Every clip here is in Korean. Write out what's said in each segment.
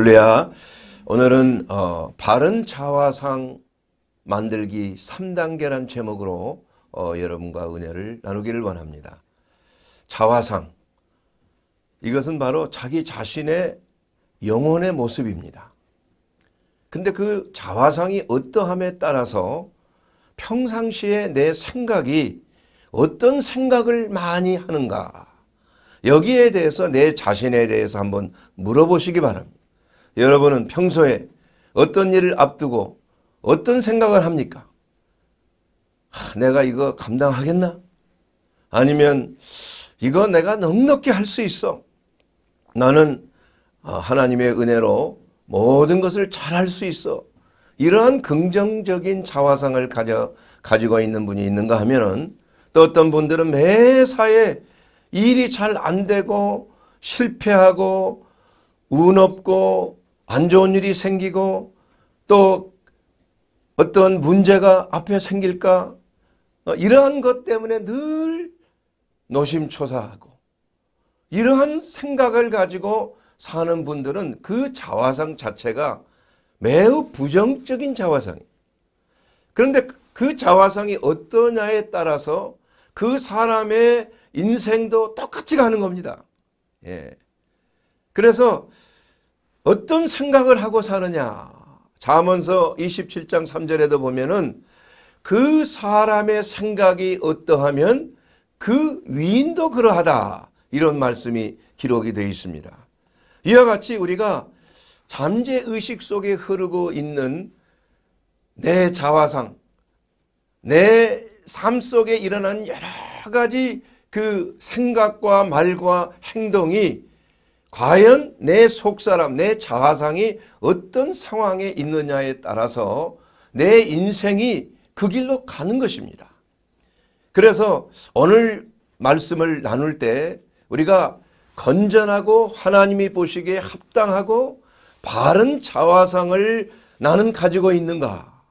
할렐루야. 오늘은 어, 바른 자화상 만들기 3단계란 제목으로 어, 여러분과 은혜를 나누기를 원합니다. 자화상. 이것은 바로 자기 자신의 영혼의 모습입니다. 근데 그 자화상이 어떠함에 따라서 평상시에 내 생각이 어떤 생각을 많이 하는가 여기에 대해서 내 자신에 대해서 한번 물어보시기 바랍니다. 여러분은 평소에 어떤 일을 앞두고 어떤 생각을 합니까? 하, 내가 이거 감당하겠나? 아니면 이거 내가 넉넉히 할 수 있어. 나는 아, 하나님의 은혜로 모든 것을 잘할 수 있어. 이러한 긍정적인 자화상을 가져, 가지고 있는 분이 있는가 하면은 또 어떤 분들은 매사에 일이 잘 안 되고 실패하고 운 없고 안 좋은 일이 생기고 또 어떤 문제가 앞에 생길까 어, 이러한 것 때문에 늘 노심초사하고 이러한 생각을 가지고 사는 분들은 그 자화상 자체가 매우 부정적인 자화상이에요. 그런데 그 자화상이 어떠냐에 따라서 그 사람의 인생도 똑같이 가는 겁니다. 예. 그래서 어떤 생각을 하고 사느냐. 자문서 27장 3절에도 보면은 그 사람의 생각이 어떠하면 그 위인도 그러하다. 이런 말씀이 기록이 되어 있습니다. 이와 같이 우리가 잠재의식 속에 흐르고 있는 내 자화상, 내 삶 속에 일어난 여러 가지 그 생각과 말과 행동이 과연 내 속사람, 내 자화상이 어떤 상황에 있느냐에 따라서 내 인생이 그 길로 가는 것입니다. 그래서 오늘 말씀을 나눌 때 우리가 건전하고 하나님이 보시기에 합당하고 바른 자화상을 나는 가지고 있는가?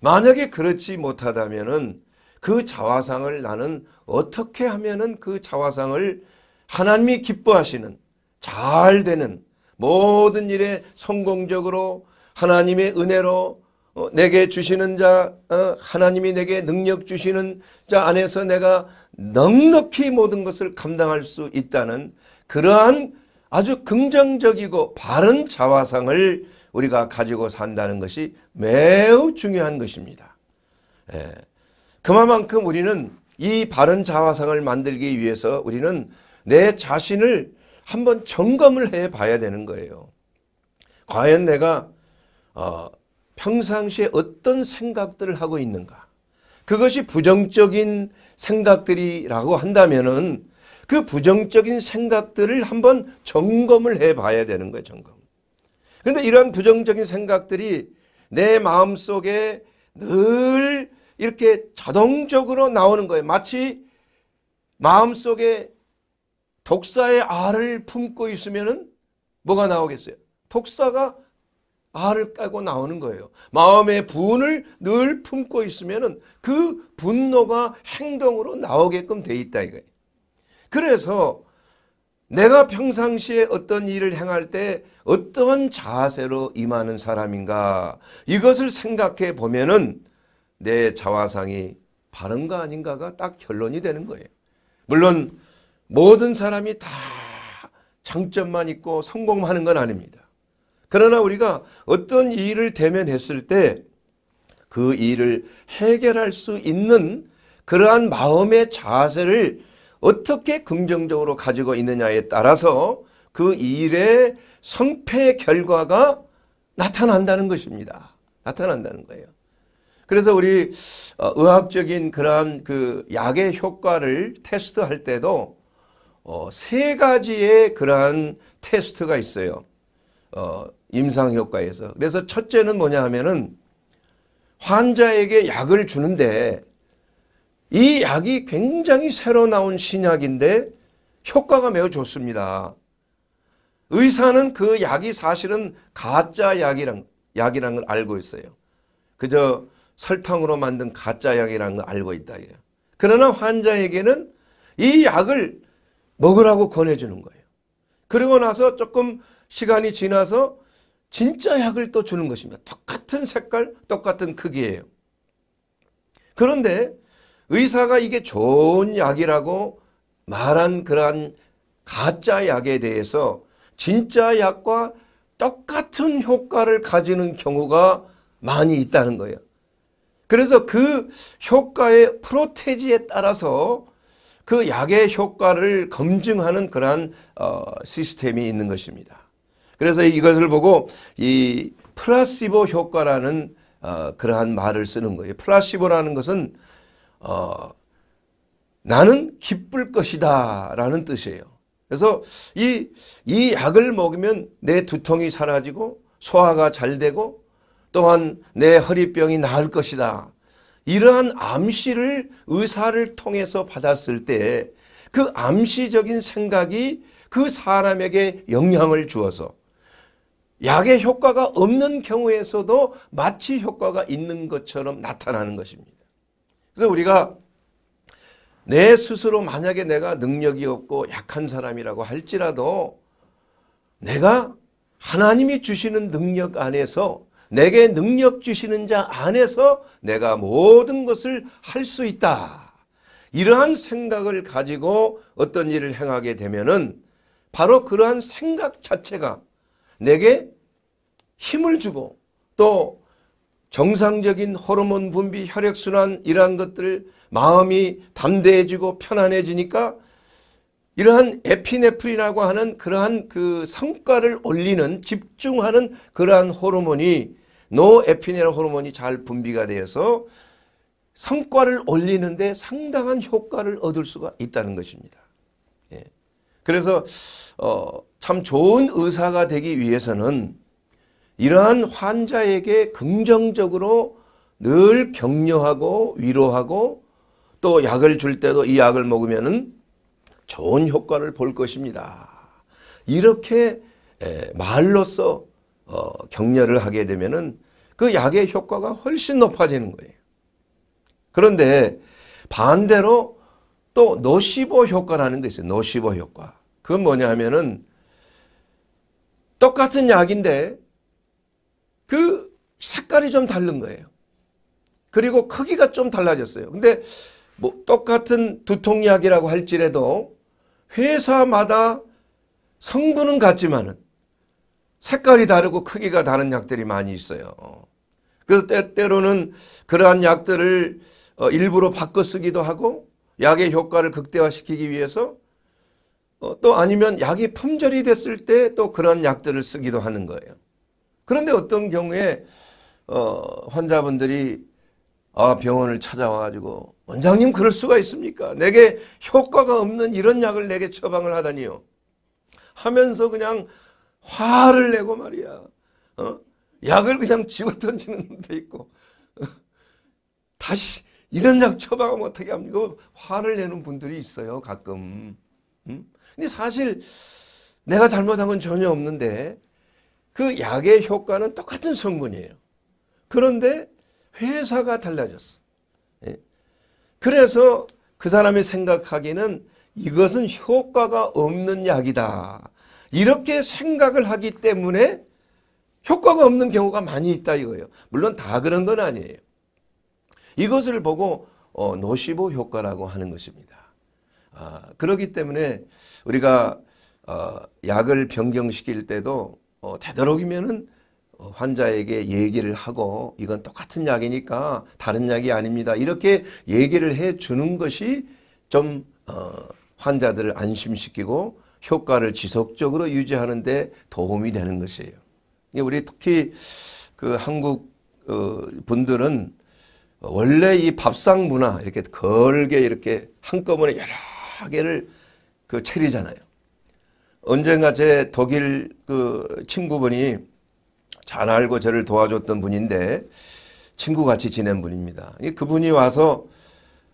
만약에 그렇지 못하다면 그 자화상을 나는 어떻게 하면 그 자화상을 하나님이 기뻐하시는 잘 되는 모든 일에 성공적으로 하나님의 은혜로 어, 내게 주시는 자 어, 하나님이 내게 능력 주시는 자 안에서 내가 넉넉히 모든 것을 감당할 수 있다는 그러한 아주 긍정적이고 바른 자화상을 우리가 가지고 산다는 것이 매우 중요한 것입니다. 예. 그만큼 우리는 이 바른 자화상을 만들기 위해서 우리는 내 자신을 한번 점검을 해 봐야 되는 거예요. 과연 내가 어, 평상시에 어떤 생각들을 하고 있는가. 그것이 부정적인 생각들이라고 한다면은 그 부정적인 생각들을 한번 점검을 해 봐야 되는 거예요, 점검. 근데 이런 부정적인 생각들이 내 마음 속에 늘 이렇게 자동적으로 나오는 거예요. 마치 마음 속에 독사의 알을 품고 있으면은 뭐가 나오겠어요? 독사가 알을 까고 나오는 거예요. 마음의 분을 늘 품고 있으면은 그 분노가 행동으로 나오게끔 돼 있다 이거예요. 그래서 내가 평상시에 어떤 일을 행할 때 어떤 자세로 임하는 사람인가 이것을 생각해 보면은 내 자화상이 바른가 아닌가가 딱 결론이 되는 거예요. 물론 모든 사람이 다 장점만 있고 성공하는 건 아닙니다. 그러나 우리가 어떤 일을 대면했을 때 그 일을 해결할 수 있는 그러한 마음의 자세를 어떻게 긍정적으로 가지고 있느냐에 따라서 그 일의 성패 결과가 나타난다는 것입니다. 나타난다는 거예요. 그래서 우리 어, 의학적인 그러한 그 약의 효과를 테스트할 때도 어, 세 가지의 그러한 테스트가 있어요. 어, 임상 효과에서. 그래서 첫째는 뭐냐 하면은 환자에게 약을 주는데 이 약이 굉장히 새로 나온 신약인데 효과가 매우 좋습니다. 의사는 그 약이 사실은 가짜 약이란, 약이란 걸 알고 있어요. 그저 설탕으로 만든 가짜 약이란걸 알고 있다. 그러나 환자에게는 이 약을 먹으라고 권해주는 거예요. 그리고 나서 조금 시간이 지나서 진짜 약을 또 주는 것입니다. 똑같은 색깔, 똑같은 크기예요. 그런데 의사가 이게 좋은 약이라고 말한 그러한 가짜 약에 대해서 진짜 약과 똑같은 효과를 가지는 경우가 많이 있다는 거예요. 그래서 그 효과의 프로테지에 따라서 그 약의 효과를 검증하는 그러한 어, 시스템이 있는 것입니다. 그래서 이것을 보고 이 플라시보 효과라는 어, 그러한 말을 쓰는 거예요. 플라시보라는 것은 어, 나는 기쁠 것이다 라는 뜻이에요. 그래서 이, 이 약을 먹으면 내 두통이 사라지고 소화가 잘 되고 또한 내 허리병이 나을 것이다. 이러한 암시를 의사를 통해서 받았을 때 그 암시적인 생각이 그 사람에게 영향을 주어서 약의 효과가 없는 경우에서도 마치 효과가 있는 것처럼 나타나는 것입니다. 그래서 우리가 내 스스로 만약에 내가 능력이 없고 약한 사람이라고 할지라도 내가 하나님이 주시는 능력 안에서 내게 능력 주시는 자 안에서 내가 모든 것을 할 수 있다. 이러한 생각을 가지고 어떤 일을 행하게 되면은 바로 그러한 생각 자체가 내게 힘을 주고 또 정상적인 호르몬 분비, 혈액순환 이러한 것들 마음이 담대해지고 편안해지니까 이러한 에피네프린이라고 하는 그러한 그 성과를 올리는 집중하는 그러한 호르몬이 노에피네라 호르몬이 잘 분비가 되어서 성과를 올리는데 상당한 효과를 얻을 수가 있다는 것입니다. 예. 그래서 어, 참 좋은 의사가 되기 위해서는 이러한 환자에게 긍정적으로 늘 격려하고 위로하고 또 약을 줄 때도 이 약을 먹으면 좋은 효과를 볼 것입니다. 이렇게 말로써 어, 격려를 하게 되면은 그 약의 효과가 훨씬 높아지는 거예요. 그런데 반대로 또 노시보 효과라는 게 있어요. 노시보 효과. 그건 뭐냐 하면은 똑같은 약인데 그 색깔이 좀 다른 거예요. 그리고 크기가 좀 달라졌어요. 근데 뭐 똑같은 두통약이라고 할지라도 회사마다 성분은 같지만은 색깔이 다르고 크기가 다른 약들이 많이 있어요. 그래서 때때로는 그러한 약들을 어, 일부러 바꿔 쓰기도 하고 약의 효과를 극대화시키기 위해서 어, 또 아니면 약이 품절이 됐을 때 또 그런 약들을 쓰기도 하는 거예요. 그런데 어떤 경우에 어, 환자분들이 아, 병원을 찾아와가지고 원장님 그럴 수가 있습니까? 내게 효과가 없는 이런 약을 내게 처방을 하다니요. 하면서 그냥 화를 내고 말이야. 어? 약을 그냥 집어던지는 놈 있고 어? 다시 이런 약 처방을 못하게 합니다. 그 화를 내는 분들이 있어요. 가끔. 음? 근데 사실 내가 잘못한 건 전혀 없는데 그 약의 효과는 똑같은 성분이에요. 그런데 회사가 달라졌어. 예? 그래서 그 사람이 생각하기는 이것은 효과가 없는 약이다. 이렇게 생각을 하기 때문에 효과가 없는 경우가 많이 있다 이거예요. 물론 다 그런 건 아니에요. 이것을 보고 어, 노시보 효과라고 하는 것입니다. 아, 그렇기 때문에 우리가 어, 약을 변경시킬 때도 어, 되도록이면은 어, 환자에게 얘기를 하고 이건 똑같은 약이니까 다른 약이 아닙니다. 이렇게 얘기를 해주는 것이 좀 어, 환자들을 안심시키고 효과를 지속적으로 유지하는 데 도움이 되는 것이에요. 우리 특히 그 한국 어, 분들은 원래 이 밥상 문화 이렇게 걸게 이렇게 한꺼번에 여러 개를 그 차리잖아요. 언젠가 제 독일 그 친구분이 잘 알고 저를 도와줬던 분인데 친구같이 지낸 분입니다. 그분이 와서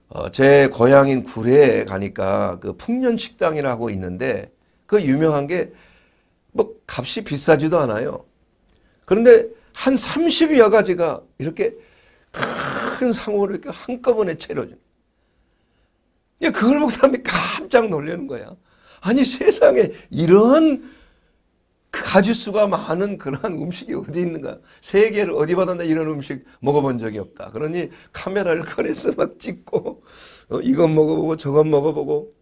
어, 제 고향인 구례에 가니까 그 풍년식당이라고 있는데 그 유명한 게 뭐 값이 비싸지도 않아요. 그런데 한 30여 가지가 이렇게 큰 상호를 이렇게 한꺼번에 채려준. 예, 그걸 보고 사람이 깜짝 놀라는 거야. 아니 세상에 이런 그 가지수가 많은 그러 음식이 어디 있는가. 세계를 어디 받았나 이런 음식 먹어본 적이 없다. 그러니 카메라를 꺼내서 막 찍고 어, 이건 먹어보고 저건 먹어보고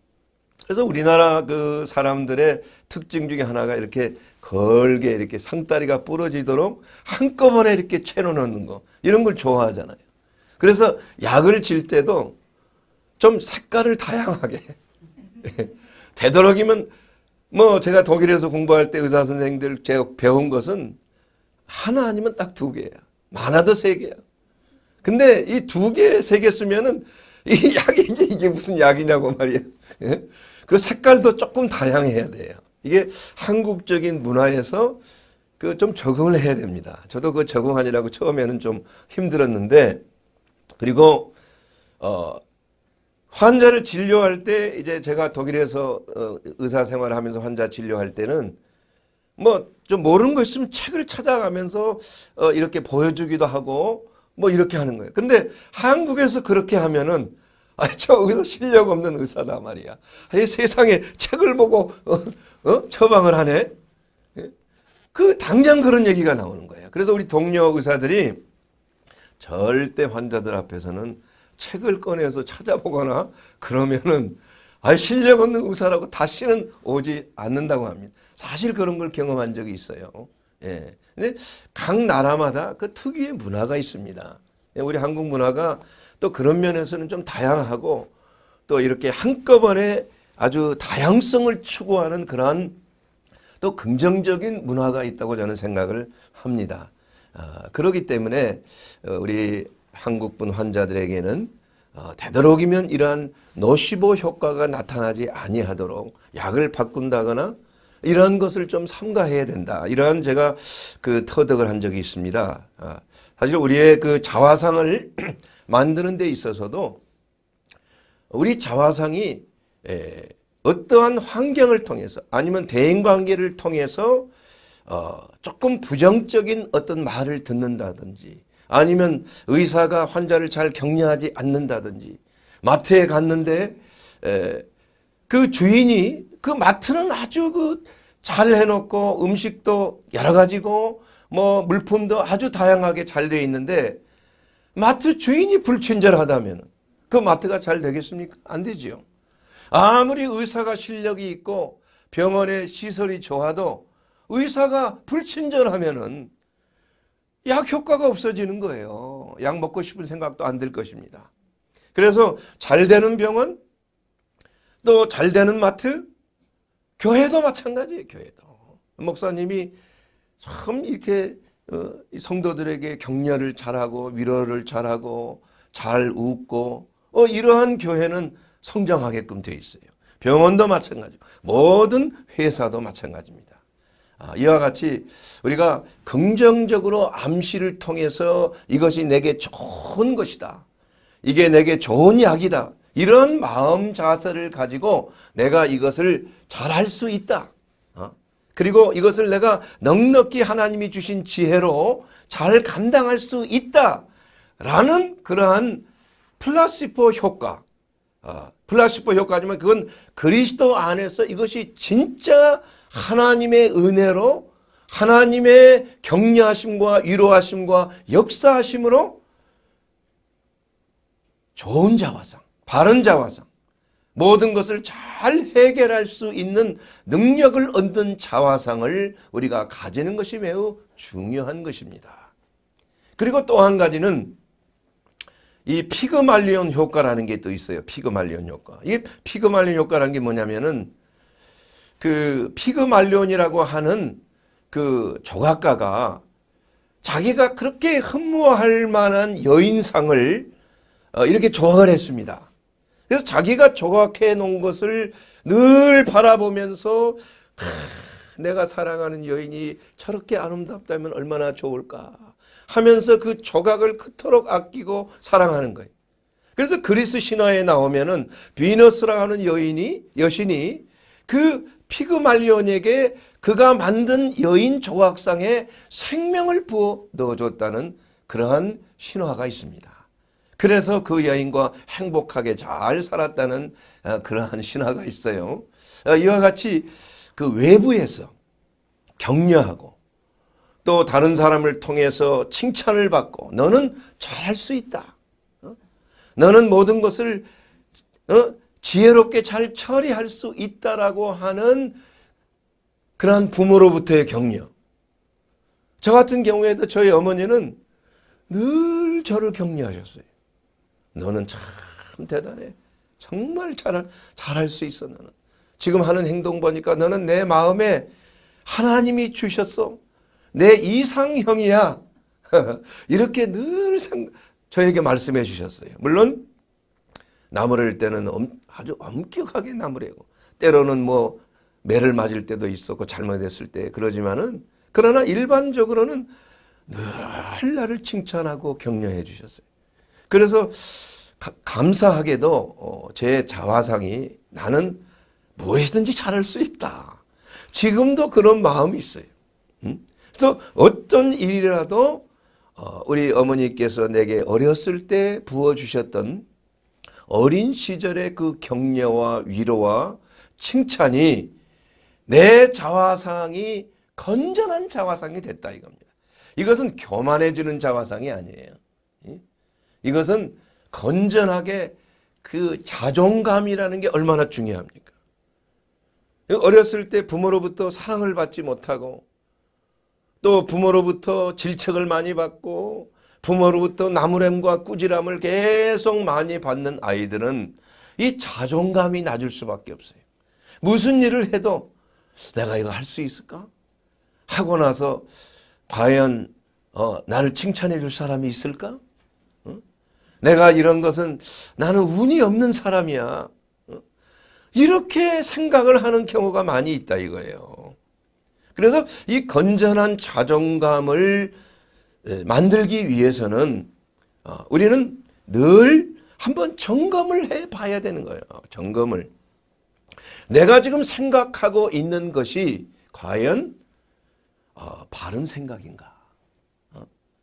그래서 우리나라 그 사람들의 특징 중에 하나가 이렇게 걸게 이렇게 상다리가 부러지도록 한꺼번에 이렇게 채로넣는거 이런 걸 좋아하잖아요. 그래서 약을 질 때도 좀 색깔을 다양하게 되도록이면 뭐 제가 독일에서 공부할 때 의사 선생님들 제가 배운 것은 하나 아니면 딱 두 개야. 많아도 세 개야. 근데 이 두 개, 세 개 쓰면은 이 약이 이게 무슨 약이냐고 말이야. 예? 그리고 색깔도 조금 다양해야 돼요. 이게 한국적인 문화에서 그 좀 적응을 해야 됩니다. 저도 그 적응하느라고 처음에는 좀 힘들었는데 그리고 어 환자를 진료할 때 이제 제가 독일에서 어, 의사 생활을 하면서 환자 진료할 때는 뭐 좀 모르는 거 있으면 책을 찾아가면서 어, 이렇게 보여주기도 하고 뭐 이렇게 하는 거예요. 근데 한국에서 그렇게 하면은 아니, 저기서 실력 없는 의사다 말이야. 아니, 세상에 책을 보고 어? 어? 처방을 하네. 예? 그 당장 그런 얘기가 나오는 거예요. 그래서 우리 동료 의사들이 절대 환자들 앞에서는 책을 꺼내서 찾아보거나 그러면은 아 실력 없는 의사라고 다시는 오지 않는다고 합니다. 사실 그런 걸 경험한 적이 있어요. 예. 근데 각 나라마다 그 특유의 문화가 있습니다. 예, 우리 한국 문화가 또 그런 면에서는 좀 다양하고 또 이렇게 한꺼번에 아주 다양성을 추구하는 그러한 또 긍정적인 문화가 있다고 저는 생각을 합니다. 아, 그러기 때문에 어, 우리 한국분 환자들에게는 어, 되도록이면 이러한 노시보 효과가 나타나지 아니하도록 약을 바꾼다거나 이러한 것을 좀 삼가해야 된다. 이러한 제가 그 터득을 한 적이 있습니다. 아, 사실 우리의 그 자화상을 만드는 데 있어서도 우리 자화상이 에, 어떠한 환경을 통해서 아니면 대인관계를 통해서 어, 조금 부정적인 어떤 말을 듣는다든지 아니면 의사가 환자를 잘 격려하지 않는다든지 마트에 갔는데 에, 그 주인이 그 마트는 아주 그 잘 해놓고 음식도 여러 가지고 뭐 물품도 아주 다양하게 잘 되어 있는데 마트 주인이 불친절하다면 그 마트가 잘 되겠습니까? 안 되지요. 아무리 의사가 실력이 있고 병원의 시설이 좋아도 의사가 불친절하면약 효과가 없어지는 거예요. 약 먹고 싶은 생각도 안 들 것입니다. 그래서 잘 되는 병원, 또 잘 되는 마트, 교회도 마찬가지예요. 교회도. 목사님이 참 이렇게 어, 성도들에게 격려를 잘하고 위로를 잘하고 잘 웃고 어, 이러한 교회는 성장하게끔 되어 있어요. 병원도 마찬가지고 모든 회사도 마찬가지입니다. 아, 이와 같이 우리가 긍정적으로 암시를 통해서 이것이 내게 좋은 것이다. 이게 내게 좋은 약이다. 이런 마음 자세를 가지고 내가 이것을 잘할 수 있다. 그리고 이것을 내가 넉넉히 하나님이 주신 지혜로 잘 감당할 수 있다라는 그러한 플라시퍼 효과 어, 아, 플라시퍼 효과지만 그건 그리스도 안에서 이것이 진짜 하나님의 은혜로 하나님의 격려하심과 위로하심과 역사하심으로 좋은 자화상, 바른 자화상 모든 것을 잘 해결할 수 있는 능력을 얻는 자화상을 우리가 가지는 것이 매우 중요한 것입니다. 그리고 또 한 가지는 이 피그말리온 효과라는 게 또 있어요. 피그말리온 효과. 이 피그말리온 효과라는 게 뭐냐면은 그 피그말리온이라고 하는 그 조각가가 자기가 그렇게 흠모할 만한 여인상을 어, 이렇게 조각을 했습니다. 그래서 자기가 조각해 놓은 것을 늘 바라보면서 내가 사랑하는 여인이 저렇게 아름답다면 얼마나 좋을까 하면서 그 조각을 그토록 아끼고 사랑하는 거예요. 그래서 그리스 신화에 나오면은 비너스라 하는 여인이 여신이 그 피그말리온에게 그가 만든 여인 조각상에 생명을 부어 넣어줬다는 그러한 신화가 있습니다. 그래서 그 여인과 행복하게 잘 살았다는 어, 그러한 신화가 있어요. 어, 이와 같이 그 외부에서 격려하고 또 다른 사람을 통해서 칭찬을 받고 너는 잘할 수 있다. 어? 너는 모든 것을 지혜롭게 잘 처리할 수 있다라고 하는 그러한 부모로부터의 격려. 저 같은 경우에도 저희 어머니는 늘 저를 격려하셨어요. 너는 참 대단해. 정말 잘, 잘할 수 있어, 너는. 지금 하는 행동 보니까 너는 내 마음에 하나님이 주셨어. 내 이상형이야. 이렇게 늘 저에게 말씀해 주셨어요. 물론 나무를 때는 아주 엄격하게 나무래고 때로는 뭐 매를 맞을 때도 있었고 잘못했을 때 그러지만은 그러나 일반적으로는 늘 나를 칭찬하고 격려해 주셨어요. 그래서 가, 감사하게도 어, 제 자화상이 나는 무엇이든지 잘할 수 있다. 지금도 그런 마음이 있어요. 음? 그래서 어떤 일이라도 어, 우리 어머니께서 내게 어렸을 때 부어주셨던 어린 시절의 그 격려와 위로와 칭찬이 내 자화상이 건전한 자화상이 됐다 이겁니다. 이것은 교만해지는 자화상이 아니에요. 이것은 건전하게 그 자존감이라는 게 얼마나 중요합니까? 어렸을 때 부모로부터 사랑을 받지 못하고 또 부모로부터 질책을 많이 받고 부모로부터 나무램과 꾸지람을 계속 많이 받는 아이들은 이 자존감이 낮을 수밖에 없어요. 무슨 일을 해도 내가 이거 할 수 있을까? 하고 나서 과연 어, 나를 칭찬해 줄 사람이 있을까? 내가 이런 것은 나는 운이 없는 사람이야. 어? 이렇게 생각을 하는 경우가 많이 있다 이거예요. 그래서 이 건전한 자존감을 만들기 위해서는 어, 우리는 늘 한번 점검을 해 봐야 되는 거예요. 점검을. 내가 지금 생각하고 있는 것이 과연 어, 바른 생각인가.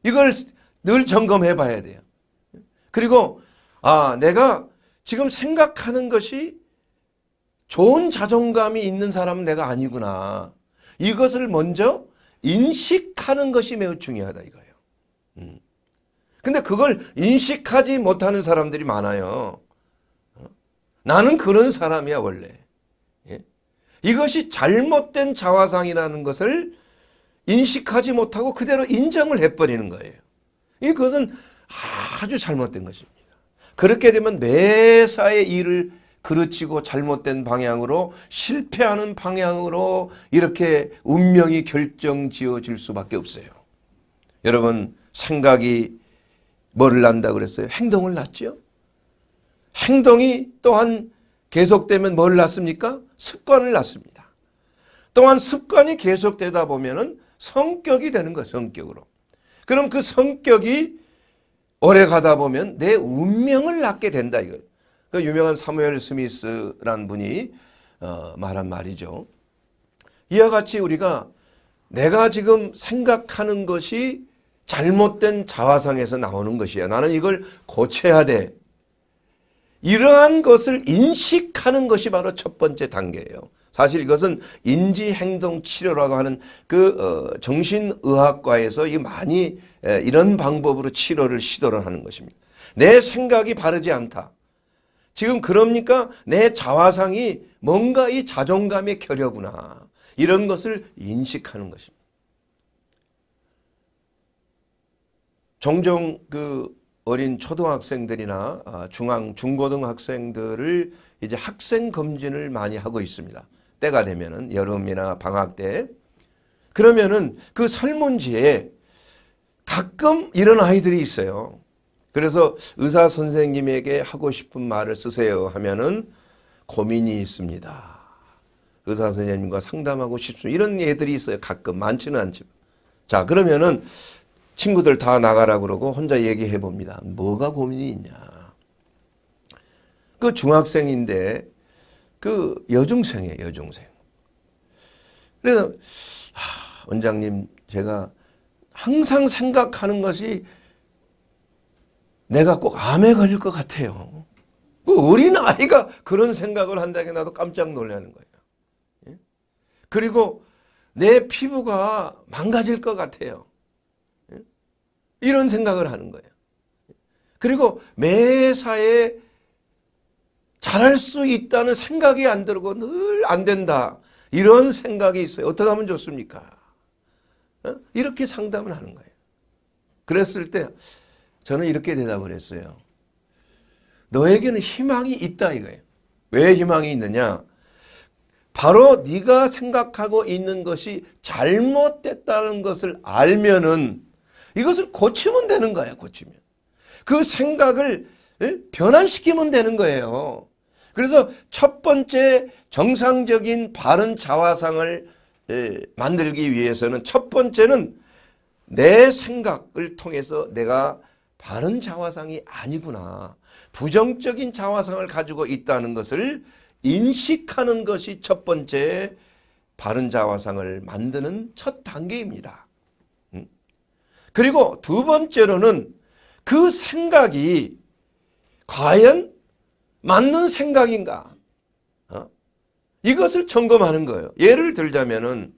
이걸 늘 점검해 봐야 돼요. 그리고 아 내가 지금 생각하는 것이 좋은 자존감이 있는 사람은 내가 아니구나. 이것을 먼저 인식하는 것이 매우 중요하다 이거예요. 음. 근데 그걸 인식하지 못하는 사람들이 많아요. 어? 나는 그런 사람이야 원래. 예? 이것이 잘못된 자화상이라는 것을 인식하지 못하고 그대로 인정을 해버리는 거예요. 이것은 아주 잘못된 것입니다. 그렇게 되면 매사의 일을 그르치고 잘못된 방향으로 실패하는 방향으로 이렇게 운명이 결정 지어질 수밖에 없어요. 여러분 생각이 뭐를 난다 그랬어요? 행동을 났죠? 행동이 또한 계속되면 뭘 났습니까? 습관을 났습니다. 또한 습관이 계속되다 보면 은 성격이 되는 거예요. 성격으로. 그럼 그 성격이 오래 가다 보면 내 운명을 낳게 된다 이거. 그 유명한 사무엘 스미스란 분이 어, 말한 말이죠. 이와 같이 우리가 내가 지금 생각하는 것이 잘못된 자화상에서 나오는 것이야. 나는 이걸 고쳐야 돼. 이러한 것을 인식하는 것이 바로 첫 번째 단계예요. 사실 이것은 인지행동치료라고 하는 그 어, 정신의학과에서 이 많이 예, 이런 방법으로 치료를 시도를 하는 것입니다. 내 생각이 바르지 않다. 지금 그럽니까 내 자화상이 뭔가 이 자존감의 결여구나. 이런 것을 인식하는 것입니다. 종종 그 어린 초등학생들이나 아, 중앙 중고등학생들을 이제 학생 검진을 많이 하고 있습니다. 때가 되면은 여름이나 방학 때 그러면은 그 설문지에 가끔 이런 아이들이 있어요. 그래서 의사 선생님에게 하고 싶은 말을 쓰세요 하면은 고민이 있습니다. 의사 선생님과 상담하고 싶습니다. 이런 애들이 있어요. 가끔 많지는 않지만. 자 그러면은 친구들 다 나가라 그러고 혼자 얘기해 봅니다. 뭐가 고민이 있냐. 그 중학생인데 그 여중생이에요. 여중생. 그래서 하, 원장님 제가 항상 생각하는 것이 내가 꼭 암에 걸릴 것 같아요. 그 어린아이가 그런 생각을 한다니 나도 깜짝 놀라는 거예요. 예? 그리고 내 피부가 망가질 것 같아요. 예? 이런 생각을 하는 거예요. 그리고 매사에 잘할 수 있다는 생각이 안 들고 늘 안 된다. 이런 생각이 있어요. 어떻게 하면 좋습니까? 어? 이렇게 상담을 하는 거예요. 그랬을 때 저는 이렇게 대답을 했어요. 너에게는 희망이 있다 이거예요. 왜 희망이 있느냐? 바로 네가 생각하고 있는 것이 잘못됐다는 것을 알면은 이것을 고치면 되는 거예요. 고치면. 그 생각을 예? 변환시키면 되는 거예요. 그래서 첫 번째 정상적인 바른 자화상을 예, 만들기 위해서는 첫 번째는 내 생각을 통해서 내가 바른 자화상이 아니구나. 부정적인 자화상을 가지고 있다는 것을 인식하는 것이 첫 번째 바른 자화상을 만드는 첫 단계입니다. 음. 그리고 두 번째로는 그 생각이 과연 맞는 생각인가? 이것을 점검하는 거예요. 예를 들자면은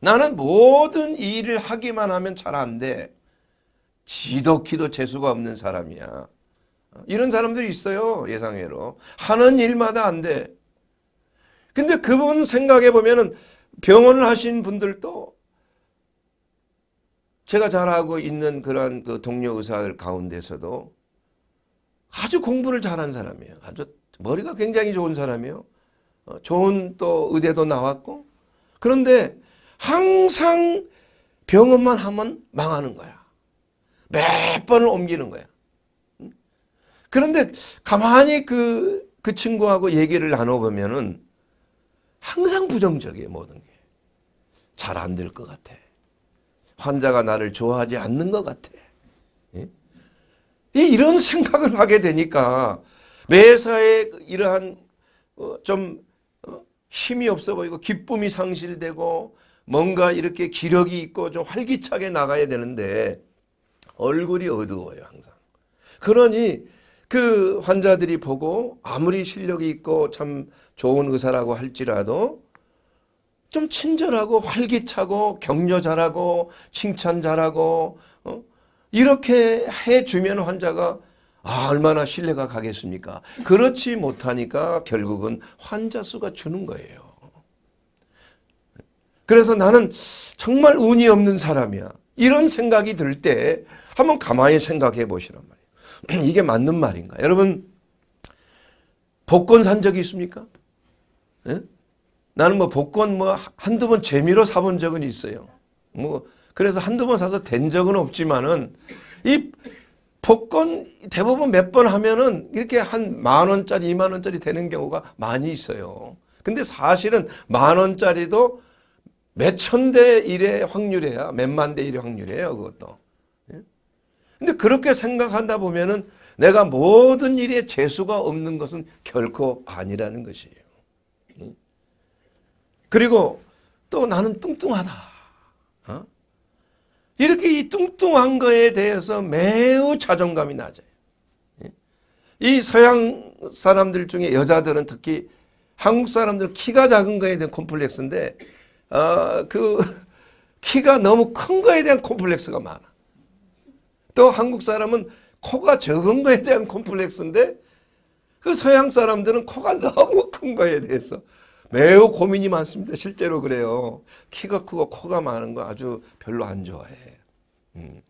나는 모든 일을 하기만 하면 잘 안 돼. 지독히도 재수가 없는 사람이야. 이런 사람들이 있어요. 예상외로. 하는 일마다 안 돼. 근데 그분 생각해 보면은 병원을 하신 분들도 제가 잘 알고 있는 그런 그 동료 의사들 가운데서도 아주 공부를 잘한 사람이에요. 아주 머리가 굉장히 좋은 사람이에요. 어, 좋은 또 의대도 나왔고 그런데 항상 병원만 하면 망하는 거야. 몇 번을 옮기는 거야. 그런데 가만히 그, 그 친구하고 얘기를 나눠보면은 항상 부정적이에요, 모든 게. 잘 안 될 것 같아. 환자가 나를 좋아하지 않는 것 같아. 예? 이런 생각을 하게 되니까 매사에 이러한 그 어, 좀 힘이 없어 보이고 기쁨이 상실되고 뭔가 이렇게 기력이 있고 좀 활기차게 나가야 되는데 얼굴이 어두워요 항상. 그러니 그 환자들이 보고 아무리 실력이 있고 참 좋은 의사라고 할지라도 좀 친절하고 활기차고 격려 잘하고 칭찬 잘하고 어? 이렇게 해주면 환자가 아, 얼마나 신뢰가 가겠습니까? 그렇지 못하니까 결국은 환자 수가 주는 거예요. 그래서 나는 정말 운이 없는 사람이야. 이런 생각이 들 때 한번 가만히 생각해 보시란 말이에요. 이게 맞는 말인가? 여러분, 복권 산 적이 있습니까? 네? 나는 뭐 복권 뭐 한두 번 재미로 사본 적은 있어요. 뭐, 그래서 한두 번 사서 된 적은 없지만은 이 복권 대부분 몇 번 하면은 이렇게 한 만 원짜리, 이만 원짜리 되는 경우가 많이 있어요. 근데 사실은 만 원짜리도 몇 천대 일의 확률이야. 몇만대 일의 확률이에요. 그것도. 예? 근데 그렇게 생각한다 보면은 내가 모든 일에 재수가 없는 것은 결코 아니라는 것이에요. 예? 그리고 또 나는 뚱뚱하다. 어? 이렇게 이 뚱뚱한 거에 대해서 매우 자존감이 낮아요. 예? 이 서양 사람들 중에 여자들은 특히 한국 사람들 키가 작은 거에 대한 콤플렉스인데 어, 그 키가 너무 큰 거에 대한 콤플렉스가 많아. 또 한국 사람은 코가 적은 거에 대한 콤플렉스인데 그 서양 사람들은 코가 너무 큰 거에 대해서 매우 고민이 많습니다. 실제로 그래요. 키가 크고 코가 많은 거 아주 별로 안 좋아해. 음.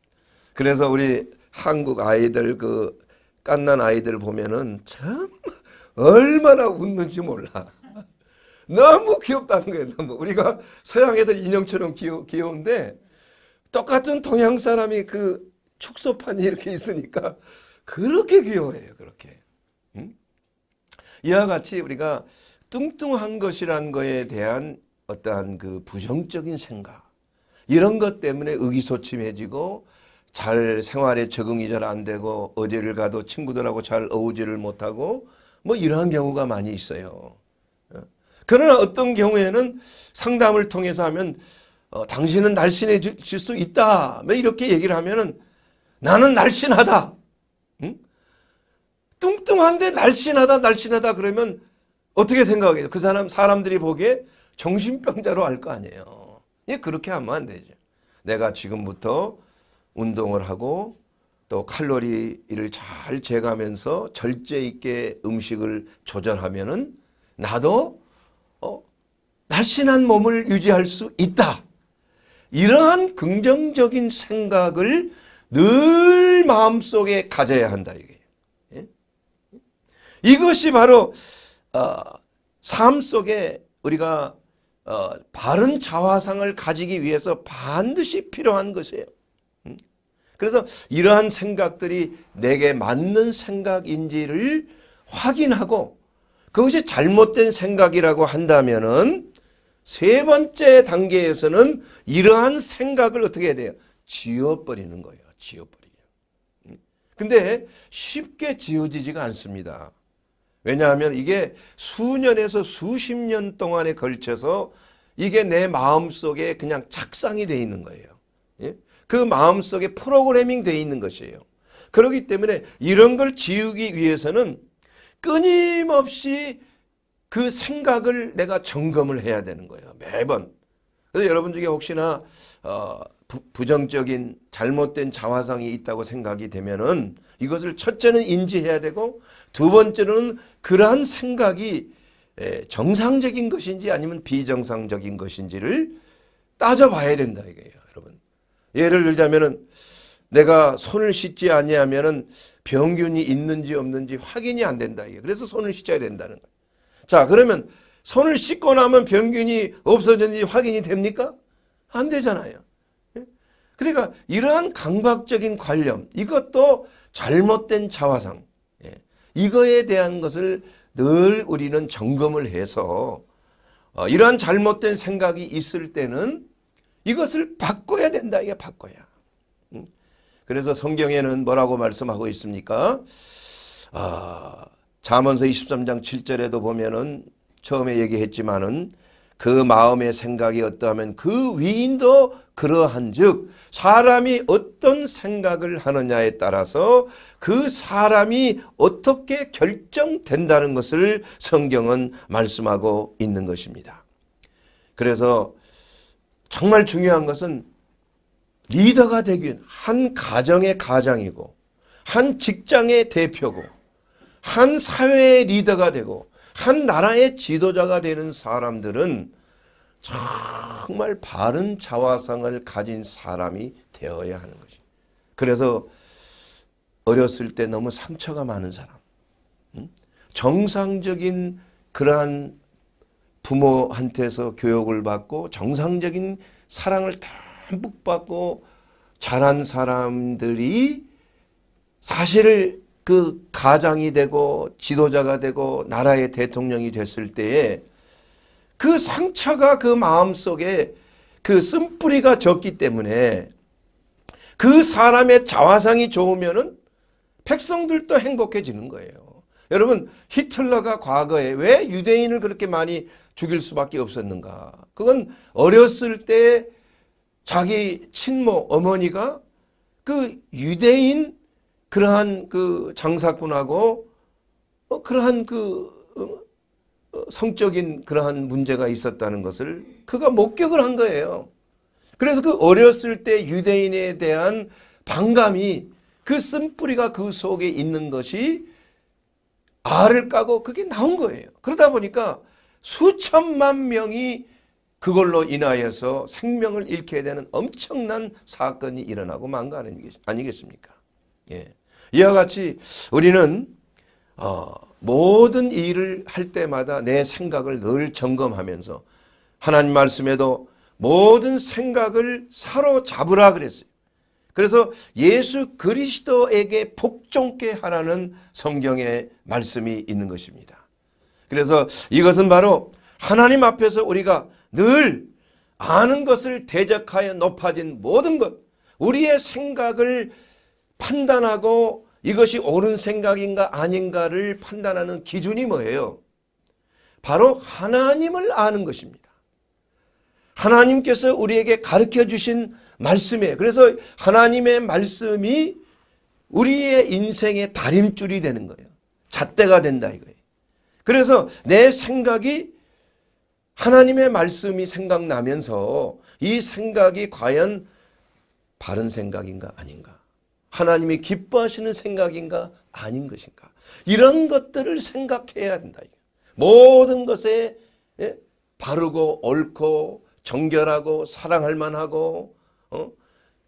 그래서 우리 한국 아이들 그 깐 난 아이들 보면은 참 얼마나 웃는지 몰라. 너무 귀엽다는 거예요. 너무. 우리가 서양 애들 인형처럼 귀여, 귀여운데 똑같은 동양 사람이 그 축소판이 이렇게 있으니까 그렇게 귀여워해요. 그렇게. 음? 이와 같이 우리가 뚱뚱한 것이란 거에 대한 어떠한 그 부정적인 생각 이런 것 때문에 의기소침해지고 잘 생활에 적응이 잘 안 되고 어디를 가도 친구들하고 잘 어우지를 못하고 뭐 이러한 경우가 많이 있어요. 어? 그러나 어떤 경우에는 상담을 통해서 하면 어, 당신은 날씬해질 수 있다. 뭐 이렇게 얘기를 하면은 나는 날씬하다. 응? 뚱뚱한데 날씬하다 날씬하다 그러면 어떻게 생각해요? 그 사람 사람들이 보기에 정신병자로 알 거 아니에요. 예, 그렇게 하면 안 되죠. 내가 지금부터 운동을 하고 또 칼로리를 잘 재가면서 절제 있게 음식을 조절하면은 나도 어, 날씬한 몸을 유지할 수 있다. 이러한 긍정적인 생각을 늘 마음속에 가져야 한다 이게. 예? 이것이 바로 어, 삶 속에 우리가 어, 바른 자화상을 가지기 위해서 반드시 필요한 것이에요. 음. 그래서 이러한 생각들이 내게 맞는 생각인지를 확인하고 그것이 잘못된 생각이라고 한다면세 번째 단계에서는 이러한 생각을 어떻게 해야 돼요? 지워버리는 거예요. 지워버리게. 음. 근데 쉽게 지워지지가 않습니다. 왜냐하면 이게 수년에서 수십 년 동안에 걸쳐서 이게 내 마음속에 그냥 착상이 돼 있는 거예요. 예? 그 마음속에 프로그래밍 돼 있는 것이에요. 그렇기 때문에 이런 걸 지우기 위해서는 끊임없이 그 생각을 내가 점검을 해야 되는 거예요. 매번. 그래서 여러분 중에 혹시나 어, 부, 정적인 잘못된 자화상이 있다고 생각이 되면은 이것을 첫째는 인지해야 되고 두 번째로는 그러한 생각이 정상적인 것인지 아니면 비정상적인 것인지를 따져봐야 된다 이거예요 여러분. 예를 들자면은 내가 손을 씻지 아니하면은 병균이 있는지 없는지 확인이 안 된다 이게. 그래서 손을 씻어야 된다는 거예요. 자 그러면 손을 씻고 나면 병균이 없어졌는지 확인이 됩니까? 안 되잖아요. 예? 그러니까 이러한 강박적인 관념 이것도 잘못된 자화상 이거에 대한 것을 늘 우리는 점검을 해서 어, 이러한 잘못된 생각이 있을 때는 이것을 바꿔야 된다. 이게 바꿔야. 음. 그래서 성경에는 뭐라고 말씀하고 있습니까? 아, 자문서 23장 7절에도 보면은 처음에 얘기했지만은 그 마음의 생각이 어떠하면 그 위인도 그러한즉 사람이 어떤 생각을 하느냐에 따라서 그 사람이 어떻게 결정된다는 것을 성경은 말씀하고 있는 것입니다. 그래서 정말 중요한 것은 리더가 되기 위한 한 가정의 가장이고 한 직장의 대표고 한 사회의 리더가 되고 한 나라의 지도자가 되는 사람들은 정말 바른 자화상을 가진 사람이 되어야 하는 것이. 그래서 어렸을 때 너무 상처가 많은 사람, 정상적인 그러한 부모한테서 교육을 받고 정상적인 사랑을 듬뿍 받고 자란 사람들이 사실을 그 가장이 되고 지도자가 되고 나라의 대통령이 됐을 때에 그 상처가 그 마음속에 그 쓴뿌리가 적기 때문에 그 사람의 자화상이 좋으면은 백성들도 행복해지는 거예요. 여러분 히틀러가 과거에 왜 유대인을 그렇게 많이 죽일 수밖에 없었는가? 그건 어렸을 때 자기 친모 어머니가 그 유대인 그러한 그 장사꾼하고 어, 그러한 그 어, 어, 성적인 그러한 문제가 있었다는 것을 그가 목격을 한 거예요. 그래서 그 어렸을 때 유대인에 대한 반감이 그 쓴뿌리가 그 속에 있는 것이 알을 까고 그게 나온 거예요. 그러다 보니까 수천만 명이 그걸로 인하여서 생명을 잃게 되는 엄청난 사건이 일어나고 만거 아니겠습니까? 예. 이와 같이 우리는 어, 모든 일을 할 때마다 내 생각을 늘 점검하면서 하나님 말씀에도 모든 생각을 사로잡으라 그랬어요. 그래서 예수 그리스도에게 복종케 하라는 성경의 말씀이 있는 것입니다. 그래서 이것은 바로 하나님 앞에서 우리가 늘 아는 것을 대적하여 높아진 모든 것, 우리의 생각을 판단하고 이것이 옳은 생각인가 아닌가를 판단하는 기준이 뭐예요? 바로 하나님을 아는 것입니다. 하나님께서 우리에게 가르쳐 주신 말씀에 그래서 하나님의 말씀이 우리의 인생의 다림줄이 되는 거예요. 잣대가 된다 이거예요. 그래서 내 생각이 하나님의 말씀이 생각나면서 이 생각이 과연 바른 생각인가 아닌가 하나님이 기뻐하시는 생각인가 아닌 것인가 이런 것들을 생각해야 된다. 모든 것에 예, 바르고 옳고 정결하고 사랑할 만하고 어?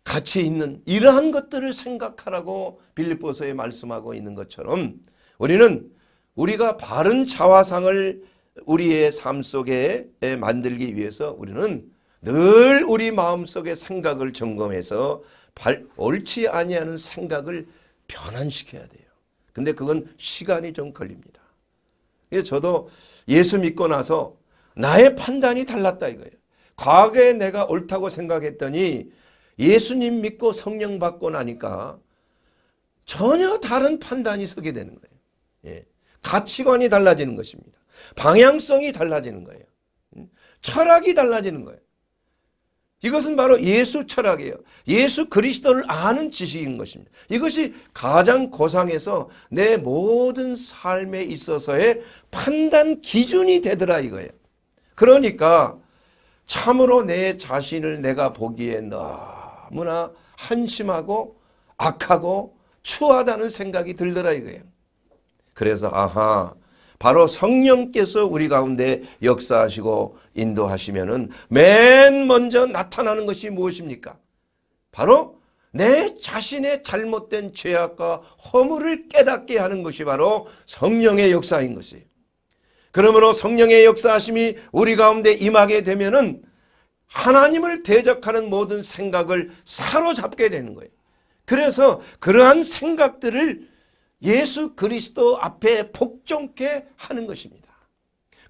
가치 있는 이러한 것들을 생각하라고 빌립보서에 말씀하고 있는 것처럼 우리는 우리가 바른 자화상을 우리의 삶 속에 예, 만들기 위해서 우리는 늘 우리 마음속의 생각을 점검해서 발, 옳지 아니하는 생각을 변환시켜야 돼요. 근데 그건 시간이 좀 걸립니다. 그래서 저도 예수 믿고 나서 나의 판단이 달랐다 이거예요. 과거에 내가 옳다고 생각했더니 예수님 믿고 성령 받고 나니까 전혀 다른 판단이 서게 되는 거예요. 예. 가치관이 달라지는 것입니다. 방향성이 달라지는 거예요. 음, 철학이 달라지는 거예요. 이것은 바로 예수 철학이에요. 예수 그리스도를 아는 지식인 것입니다. 이것이 가장 고상에서 내 모든 삶에 있어서의 판단 기준이 되더라 이거예요. 그러니까 참으로 내 자신을 내가 보기에 너무나 한심하고 악하고 추하다는 생각이 들더라 이거예요. 그래서 아하 바로 성령께서 우리 가운데 역사하시고 인도하시면은 맨 먼저 나타나는 것이 무엇입니까? 바로 내 자신의 잘못된 죄악과 허물을 깨닫게 하는 것이 바로 성령의 역사인 것이에요. 그러므로 성령의 역사하심이 우리 가운데 임하게 되면은 하나님을 대적하는 모든 생각을 사로잡게 되는 거예요. 그래서 그러한 생각들을 예수 그리스도 앞에 복종케 하는 것입니다.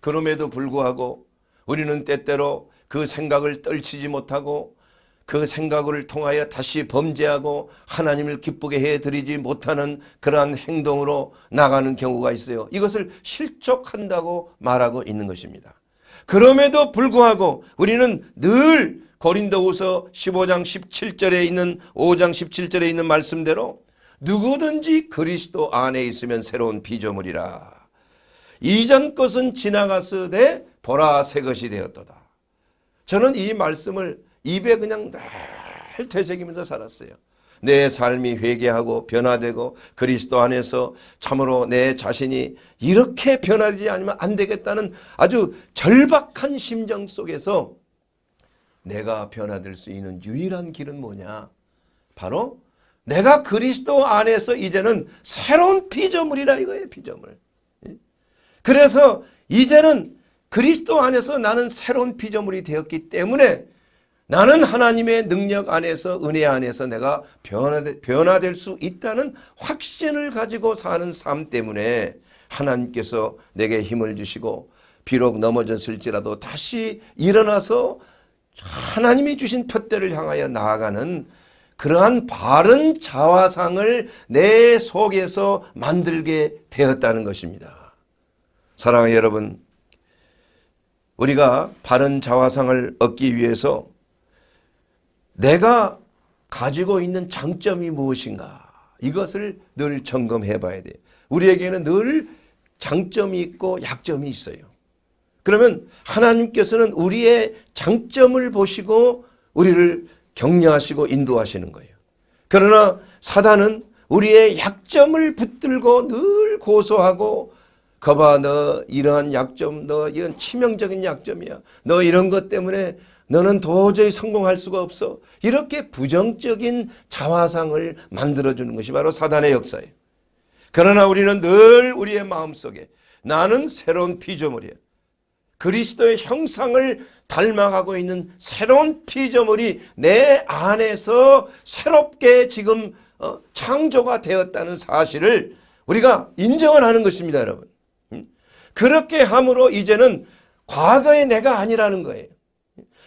그럼에도 불구하고 우리는 때때로 그 생각을 떨치지 못하고 그 생각을 통하여 다시 범죄하고 하나님을 기쁘게 해드리지 못하는 그러한 행동으로 나가는 경우가 있어요. 이것을 실족한다고 말하고 있는 것입니다. 그럼에도 불구하고 우리는 늘 고린도후서 15장 17절에 있는 5장 17절에 있는 말씀대로 누구든지 그리스도 안에 있으면 새로운 비조물이라 이전 것은 지나갔으되 보라 새 것이 되었도다. 저는 이 말씀을 입에 그냥 늘 되새기면서 살았어요. 내 삶이 회개하고 변화되고 그리스도 안에서 참으로 내 자신이 이렇게 변하지 않으면 안 되겠다는 아주 절박한 심정 속에서 내가 변화될 수 있는 유일한 길은 뭐냐? 바로 내가 그리스도 안에서 이제는 새로운 피조물이라 이거예요. 피조물. 예? 그래서 이제는 그리스도 안에서 나는 새로운 피조물이 되었기 때문에 나는 하나님의 능력 안에서 은혜 안에서 내가 변화, 될수 있다는 확신을 가지고 사는 삶 때문에 하나님께서 내게 힘을 주시고 비록 넘어졌을지라도 다시 일어나서 하나님이 주신 푯대를 향하여 나아가는 그러한 바른 자화상을 내 속에서 만들게 되었다는 것입니다. 사랑하는 여러분, 우리가 바른 자화상을 얻기 위해서 내가 가지고 있는 장점이 무엇인가 이것을 늘 점검해 봐야 돼요. 우리에게는 늘 장점이 있고 약점이 있어요. 그러면 하나님께서는 우리의 장점을 보시고 우리를 격려하시고 인도하시는 거예요. 그러나 사단은 우리의 약점을 붙들고 늘 고소하고 거봐 너 이러한 약점 너 이런 치명적인 약점이야. 너 이런 것 때문에 너는 도저히 성공할 수가 없어. 이렇게 부정적인 자화상을 만들어주는 것이 바로 사단의 역사예요. 그러나 우리는 늘 우리의 마음속에 나는 새로운 피조물이야. 그리스도의 형상을 닮아가고 있는 새로운 피조물이 내 안에서 새롭게 지금 어, 창조가 되었다는 사실을 우리가 인정을 하는 것입니다 여러분 음? 그렇게 함으로 이제는 과거의 내가 아니라는 거예요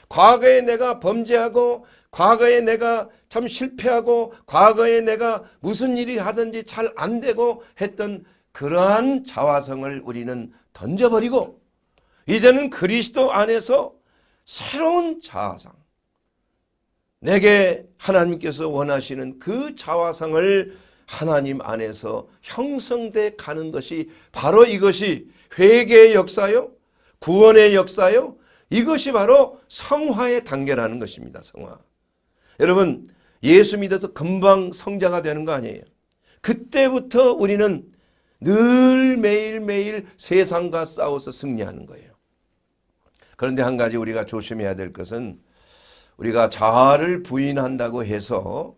과거의 내가 범죄하고 과거에 내가 참 실패하고 과거에 내가 무슨 일이 하든지 잘 안 되고 했던 그러한 자화성을 우리는 던져버리고 이제는 그리스도 안에서 새로운 자아상 내게 하나님께서 원하시는 그자아상을 하나님 안에서 형성돼 가는 것이 바로 이것이 회개의 역사요 구원의 역사요 이것이 바로 성화의 단계라는 것입니다 성화 여러분 예수 믿어서 금방 성자가 되는 거 아니에요 그때부터 우리는 늘 매일매일 세상과 싸워서 승리하는 거예요 그런데 한 가지 우리가 조심해야 될 것은 우리가 자아를 부인한다고 해서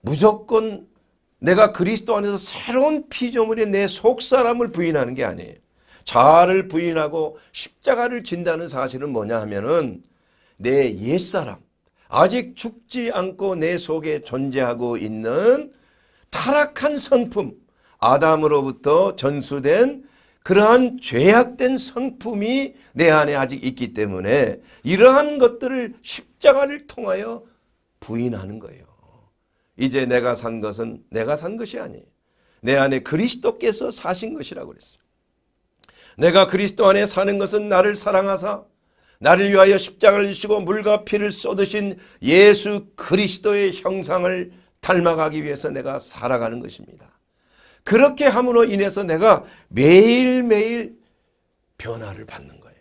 무조건 내가 그리스도 안에서 새로운 피조물의 내 속사람을 부인하는 게 아니에요. 자아를 부인하고 십자가를 진다는 사실은 뭐냐 하면은 내 옛사람, 아직 죽지 않고 내 속에 존재하고 있는 타락한 성품, 아담으로부터 전수된 그러한 죄악된 성품이 내 안에 아직 있기 때문에 이러한 것들을 십자가를 통하여 부인하는 거예요. 이제 내가 산 것은 내가 산 것이 아니에요. 내 안에 그리스도께서 사신 것이라고 그랬어요. 내가 그리스도 안에 사는 것은 나를 사랑하사 나를 위하여 십자가를 지시고 물과 피를 쏟으신 예수 그리스도의 형상을 닮아가기 위해서 내가 살아가는 것입니다. 그렇게 함으로 인해서 내가 매일매일 변화를 받는 거예요.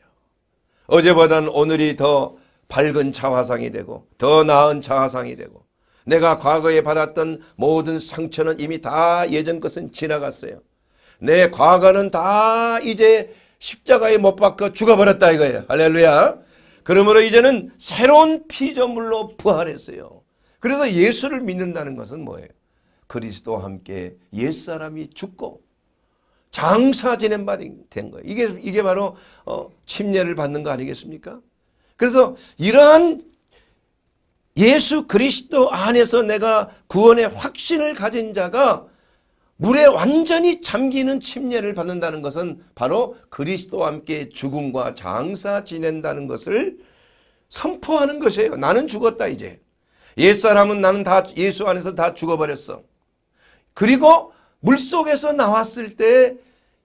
어제보다 오늘이 더 밝은 차화상이 되고 더 나은 차화상이 되고 내가 과거에 받았던 모든 상처는 이미 다 예전 것은 지나갔어요. 내 과거는 다 이제 십자가에 못 박혀 죽어버렸다 이거예요. 할렐루야. 그러므로 이제는 새로운 피조물로 부활했어요. 그래서 예수를 믿는다는 것은 뭐예요? 그리스도와 함께 옛사람이 죽고 장사 지낸 바 된 거예요. 이게 이게 바로 어, 침례를 받는 거 아니겠습니까? 그래서 이러한 예수 그리스도 안에서 내가 구원의 확신을 가진 자가 물에 완전히 잠기는 침례를 받는다는 것은 바로 그리스도와 함께 죽음과 장사 지낸다는 것을 선포하는 것이에요. 나는 죽었다 이제. 옛사람은 나는 다 예수 안에서 다 죽어버렸어. 그리고 물속에서 나왔을 때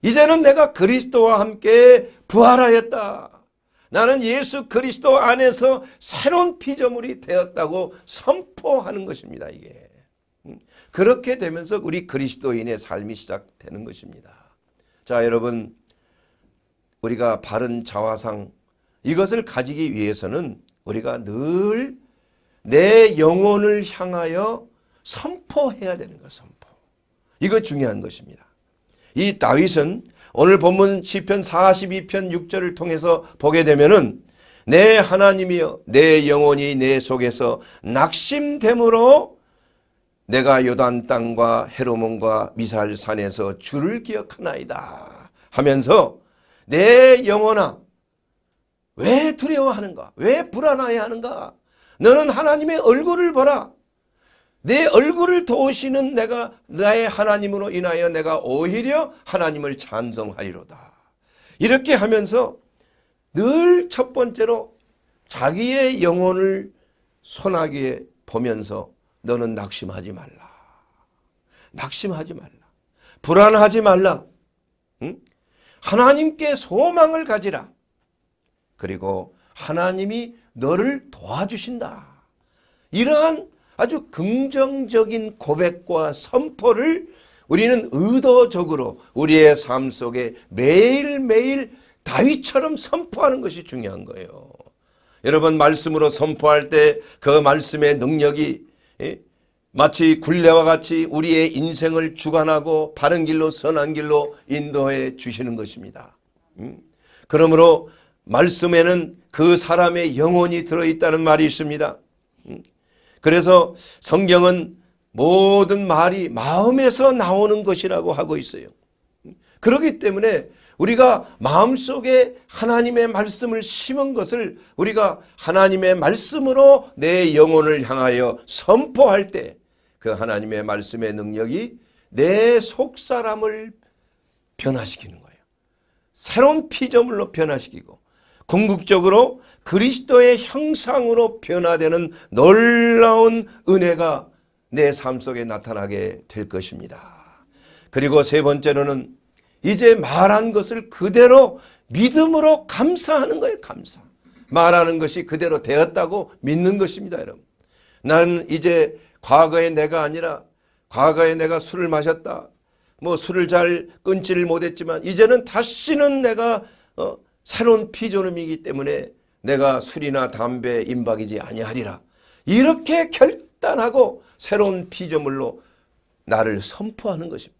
이제는 내가 그리스도와 함께 부활하였다. 나는 예수 그리스도 안에서 새로운 피조물이 되었다고 선포하는 것입니다. 이게 음, 그렇게 되면서 우리 그리스도인의 삶이 시작되는 것입니다. 자 여러분 우리가 바른 자화상 이것을 가지기 위해서는 우리가 늘 내 영혼을 향하여 선포해야 되는 것입니다. 이거 중요한 것입니다. 이 다윗은 오늘 본문 시편 42편 6절을 통해서 보게 되면은 내 하나님이여 내 영혼이 내 속에서 낙심됨으로 내가 요단 땅과 헤로몬과 미살 산에서 주를 기억하나이다 하면서 내 영혼아 왜 두려워하는가 왜불안하 하는가 너는 하나님의 얼굴을 보라 내 얼굴을 도우시는 내가 나의 하나님으로 인하여 내가 오히려 하나님을 찬성하리로다 이렇게 하면서 늘 첫 번째로 자기의 영혼을 손아귀에 보면서 너는 낙심하지 말라. 낙심하지 말라. 불안하지 말라. 응? 하나님께 소망을 가지라. 그리고 하나님이 너를 도와주신다. 이러한 아주 긍정적인 고백과 선포를 우리는 의도적으로 우리의 삶 속에 매일매일 다윗처럼 선포하는 것이 중요한 거예요. 여러분 말씀으로 선포할 때 그 말씀의 능력이 예? 마치 굴레와 같이 우리의 인생을 주관하고 바른 길로 선한 길로 인도해 주시는 것입니다. 음? 그러므로 말씀에는 그 사람의 영혼이 들어있다는 말이 있습니다. 음? 그래서 성경은 모든 말이 마음에서 나오는 것이라고 하고 있어요. 그렇기 때문에 우리가 마음속에 하나님의 말씀을 심은 것을 우리가 하나님의 말씀으로 내 영혼을 향하여 선포할 때 그 하나님의 말씀의 능력이 내 속사람을 변화시키는 거예요. 새로운 피조물로 변화시키고 궁극적으로 그리스도의 형상으로 변화되는 놀라운 은혜가 내 삶 속에 나타나게 될 것입니다. 그리고 세 번째로는 이제 말한 것을 그대로 믿음으로 감사하는 거예요. 감사. 말하는 것이 그대로 되었다고 믿는 것입니다. 여러분. 나는 이제 과거의 내가 아니라 과거에 내가 술을 마셨다. 뭐 술을 잘 끊지를 못했지만 이제는 다시는 내가 어, 새로운 피조름이기 때문에 내가 술이나 담배 임박이지 아니하리라. 이렇게 결단하고 새로운 피조물로 나를 선포하는 것입니다.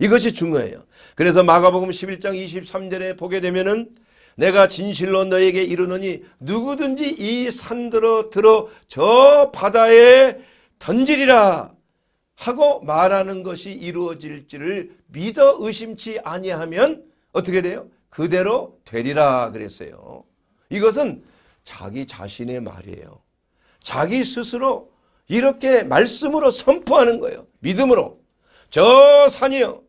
이것이 중요해요. 그래서 마가복음 11장 23절에 보게 되면은 내가 진실로 너에게 이르노니 누구든지 이 산들어 들어 저 바다에 던지리라 하고 말하는 것이 이루어질지를 믿어 의심치 아니하면 어떻게 돼요? 그대로 되리라 그랬어요. 이것은 자기 자신의 말이에요. 자기 스스로 이렇게 말씀으로 선포하는 거예요. 믿음으로. 저 산이요.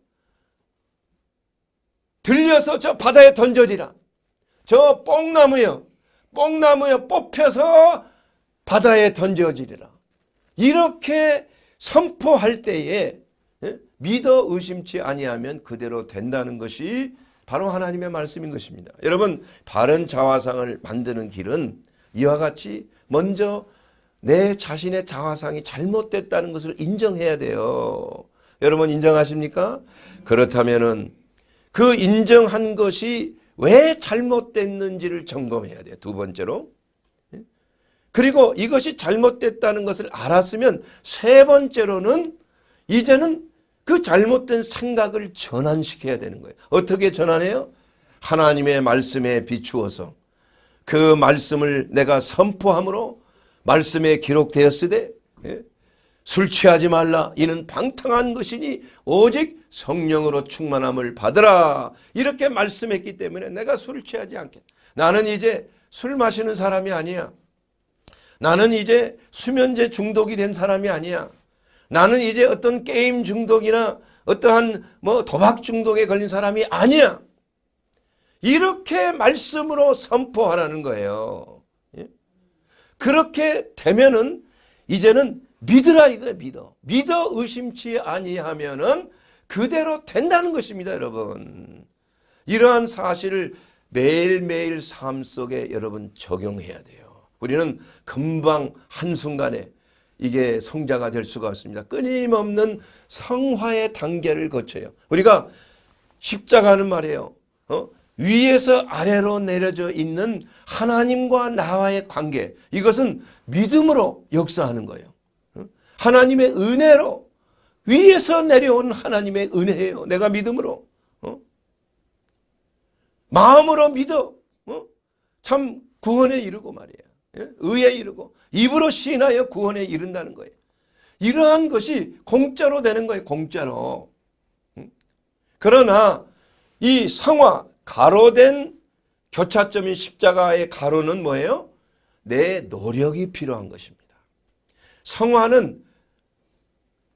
들려서 저 바다에 던져리라. 저 뽕나무요. 뽕나무요. 뽑혀서 바다에 던져지리라. 이렇게 선포할 때에 예? 믿어 의심치 아니하면 그대로 된다는 것이 바로 하나님의 말씀인 것입니다. 여러분 바른 자화상을 만드는 길은 이와 같이 먼저 내 자신의 자화상이 잘못됐다는 것을 인정해야 돼요. 여러분 인정하십니까? 그렇다면은 그 인정한 것이 왜 잘못됐는지를 점검해야 돼요. 두 번째로. 예? 그리고 이것이 잘못됐다는 것을 알았으면 세 번째로는 이제는 그 잘못된 생각을 전환시켜야 되는 거예요. 어떻게 전환해요? 하나님의 말씀에 비추어서 그 말씀을 내가 선포함으로 말씀에 기록되었으되 예? 술 취하지 말라 이는 방탕한 것이니 오직 성령으로 충만함을 받으라 이렇게 말씀했기 때문에 내가 술 취하지 않겠다. 나는 이제 술 마시는 사람이 아니야. 나는 이제 수면제 중독이 된 사람이 아니야. 나는 이제 어떤 게임 중독이나 어떠한 뭐 도박 중독에 걸린 사람이 아니야. 이렇게 말씀으로 선포하라는 거예요. 예? 그렇게 되면은 이제는 믿으라 이거 믿어. 믿어 의심치 아니하면은 그대로 된다는 것입니다 여러분. 이러한 사실을 매일매일 삶 속에 여러분 적용해야 돼요. 우리는 금방 한순간에 이게 성자가 될 수가 없습니다. 끊임없는 성화의 단계를 거쳐요. 우리가 십자가는 말이에요. 어? 위에서 아래로 내려져 있는 하나님과 나와의 관계 이것은 믿음으로 역사하는 거예요. 어? 하나님의 은혜로 위에서 내려온 하나님의 은혜예요. 내가 믿음으로 어? 마음으로 믿어 어? 참 구원에 이르고 말이에요. 예? 의에 이르고 입으로 시인하여 구원에 이른다는 거예요. 이러한 것이 공짜로 되는 거예요. 공짜로. 그러나 이 상화 가로된 교차점인 십자가의 가로는 뭐예요? 내 노력이 필요한 것입니다. 성화는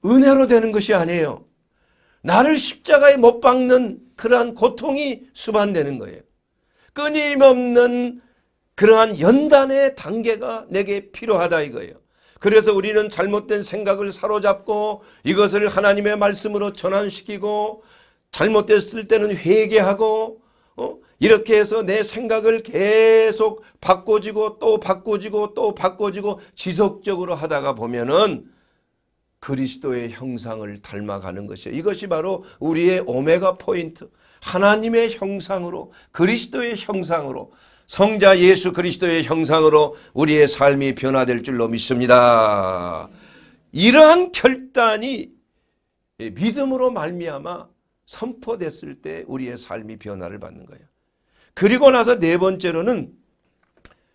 은혜로 되는 것이 아니에요. 나를 십자가에 못 박는 그러한 고통이 수반되는 거예요. 끊임없는 그러한 연단의 단계가 내게 필요하다 이거예요. 그래서 우리는 잘못된 생각을 사로잡고 이것을 하나님의 말씀으로 전환시키고 잘못됐을 때는 회개하고 어? 이렇게 해서 내 생각을 계속 바꿔지고 또 바꿔지고 또 바꿔지고 지속적으로 하다가 보면은 그리스도의 형상을 닮아가는 것이에요. 이것이 바로 우리의 오메가 포인트. 하나님의 형상으로 그리스도의 형상으로 성자 예수 그리스도의 형상으로 우리의 삶이 변화될 줄로 믿습니다. 이러한 결단이 믿음으로 말미암아 선포됐을 때 우리의 삶이 변화를 받는 거예요. 그리고 나서 네 번째로는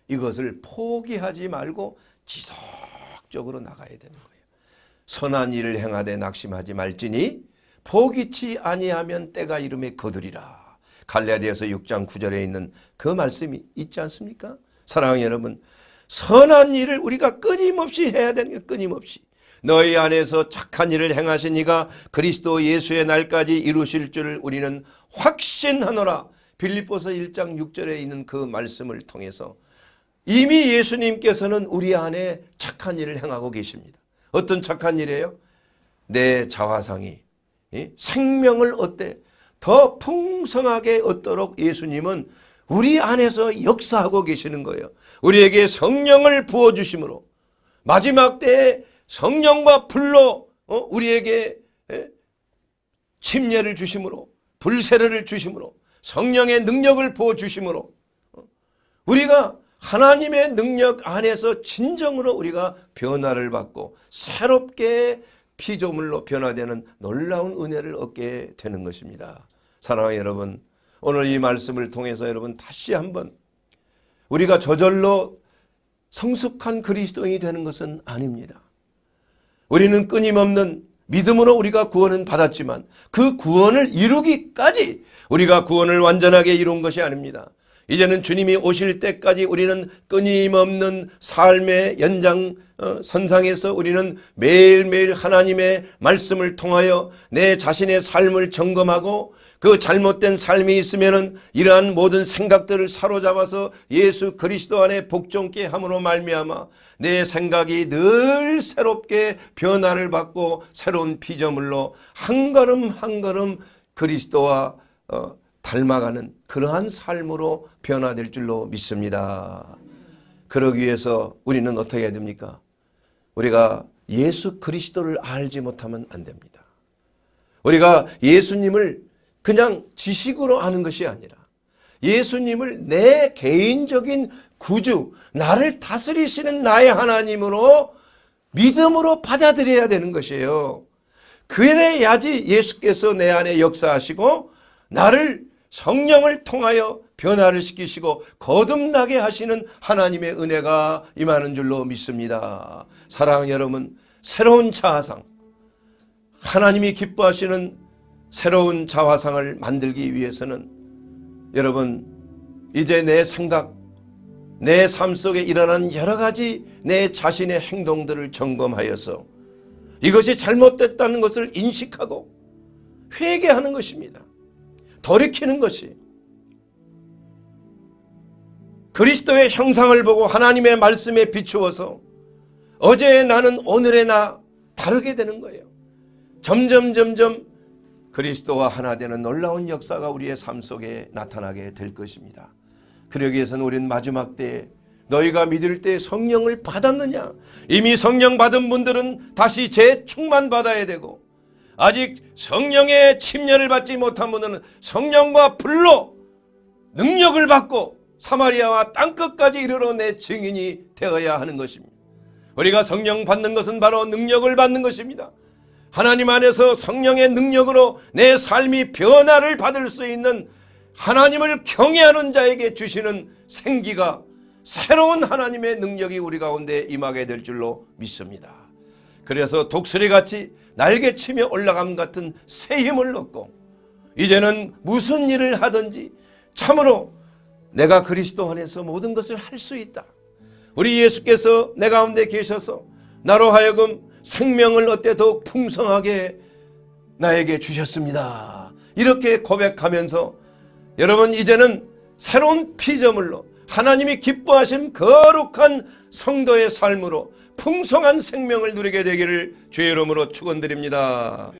이것을 포기하지 말고 지속적으로 나가야 되는 거예요. 선한 일을 행하되 낙심하지 말지니 포기치 아니하면 때가 이름에 거두리라. 갈라디아서 6장 9절에 있는 그 말씀이 있지 않습니까? 사랑하는 여러분 선한 일을 우리가 끊임없이 해야 되는 게 끊임없이 너희 안에서 착한 일을 행하신 이가 그리스도 예수의 날까지 이루실 줄을 우리는 확신하노라 빌립보서 1장 6절에 있는 그 말씀을 통해서 이미 예수님께서는 우리 안에 착한 일을 행하고 계십니다. 어떤 착한 일이에요? 내 자화상이 생명을 어때 더 풍성하게 얻도록 예수님은 우리 안에서 역사하고 계시는 거예요. 우리에게 성령을 부어주심으로 마지막 때에 성령과 불로 어, 우리에게 침례를 주심으로 불세례를 주심으로 성령의 능력을 부어주심으로 어, 우리가 하나님의 능력 안에서 진정으로 우리가 변화를 받고 새롭게 피조물로 변화되는 놀라운 은혜를 얻게 되는 것입니다. 사랑하는 여러분, 오늘 이 말씀을 통해서 여러분 다시 한번 우리가 저절로 성숙한 그리스도인이 되는 것은 아닙니다. 우리는 끊임없는 믿음으로 우리가 구원은 받았지만 그 구원을 이루기까지 우리가 구원을 완전하게 이룬 것이 아닙니다. 이제는 주님이 오실 때까지 우리는 끊임없는 삶의 연장 어, 선상에서 우리는 매일매일 하나님의 말씀을 통하여 내 자신의 삶을 점검하고 그 잘못된 삶이 있으면은 이러한 모든 생각들을 사로잡아서 예수 그리스도 안에 복종케 함으로 말미암아 내 생각이 늘 새롭게 변화를 받고 새로운 피조물로 한 걸음 한 걸음 그리스도와 어, 닮아가는 그러한 삶으로 변화될 줄로 믿습니다. 그러기 위해서 우리는 어떻게 해야 됩니까? 우리가 예수 그리스도를 알지 못하면 안 됩니다. 우리가 예수님을 그냥 지식으로 아는 것이 아니라 예수님을 내 개인적인 구주, 나를 다스리시는 나의 하나님으로 믿음으로 받아들여야 되는 것이에요. 그래야지 예수께서 내 안에 역사하시고 나를 성령을 통하여 변화를 시키시고 거듭나게 하시는 하나님의 은혜가 임하는 줄로 믿습니다. 사랑 여러분 새로운 자아상 하나님이 기뻐하시는 새로운 자화상을 만들기 위해서는 여러분 이제 내 생각 내 삶 속에 일어난 여러 가지 내 자신의 행동들을 점검하여서 이것이 잘못됐다는 것을 인식하고 회개하는 것입니다. 돌이키는 것이 그리스도의 형상을 보고 하나님의 말씀에 비추어서 어제의 나는 오늘의 나 다르게 되는 거예요. 점점 점점 그리스도와 하나 되는 놀라운 역사가 우리의 삶 속에 나타나게 될 것입니다. 그러기 위해서는 우리는 마지막 때에 너희가 믿을 때 성령을 받았느냐? 이미 성령 받은 분들은 다시 재충만 받아야 되고 아직 성령의 침례를 받지 못한 분은 성령과 불로 능력을 받고 사마리아와 땅끝까지 이르러 내 증인이 되어야 하는 것입니다. 우리가 성령 받는 것은 바로 능력을 받는 것입니다. 하나님 안에서 성령의 능력으로 내 삶이 변화를 받을 수 있는 하나님을 경외하는 자에게 주시는 생기가 새로운 하나님의 능력이 우리 가운데 임하게 될 줄로 믿습니다. 그래서 독수리같이 날개치며 올라감 같은 새 힘을 얻고 이제는 무슨 일을 하든지 참으로 내가 그리스도 안에서 모든 것을 할 수 있다. 우리 예수께서 내 가운데 계셔서 나로 하여금 생명을 어때 더욱 풍성하게 나에게 주셨습니다. 이렇게 고백하면서 여러분 이제는 새로운 피조물로 하나님이 기뻐하신 거룩한 성도의 삶으로 풍성한 생명을 누리게 되기를 주의 이름으로 축원드립니다.